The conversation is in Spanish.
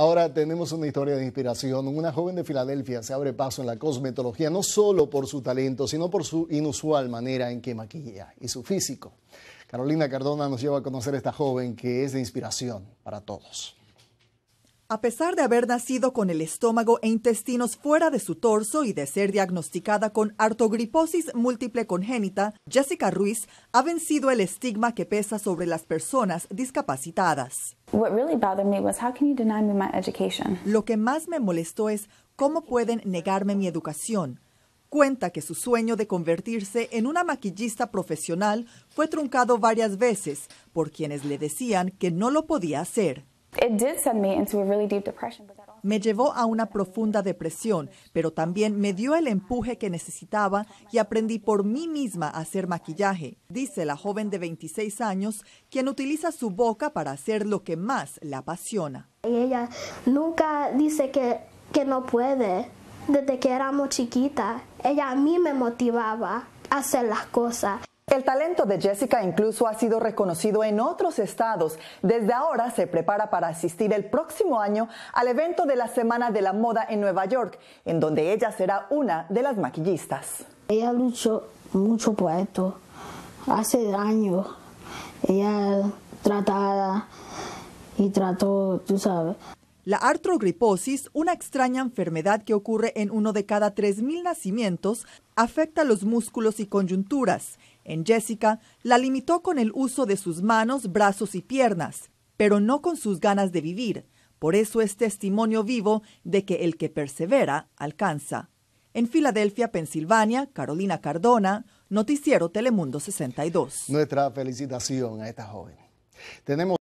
Ahora tenemos una historia de inspiración. Una joven de Filadelfia se abre paso en la cosmetología no solo por su talento, sino por su inusual manera en que maquilla y su físico. Carolina Cardona nos lleva a conocer a esta joven que es de inspiración para todos. A pesar de haber nacido con el estómago e intestinos fuera de su torso y de ser diagnosticada con artogriposis múltiple congénita, Jessica Ruiz ha vencido el estigma que pesa sobre las personas discapacitadas. Lo que más me molestó es cómo pueden negarme mi educación. Cuenta que su sueño de convertirse en una maquillista profesional fue truncado varias veces por quienes le decían que no lo podía hacer. Me llevó a una profunda depresión, pero también me dio el empuje que necesitaba y aprendí por mí misma a hacer maquillaje, dice la joven de 26 años, quien utiliza su boca para hacer lo que más la apasiona. Y ella nunca dice que, que no puede. Desde que éramos chiquita, ella a mí me motivaba a hacer las cosas. El talento de Jessica incluso ha sido reconocido en otros estados. Desde ahora se prepara para asistir el próximo año al evento de la Semana de la Moda en Nueva York, en donde ella será una de las maquillistas. Ella luchó mucho por esto. Hace años ella trataba y trató, tú sabes. La artrogriposis, una extraña enfermedad que ocurre en uno de cada 3.000 nacimientos, afecta los músculos y coyunturas. En Jessica, la limitó con el uso de sus manos, brazos y piernas, pero no con sus ganas de vivir. Por eso es testimonio vivo de que el que persevera alcanza. En Filadelfia, Pensilvania, Carolina Cardona, Noticiero Telemundo 62. Nuestra felicitación a esta joven. Tenemos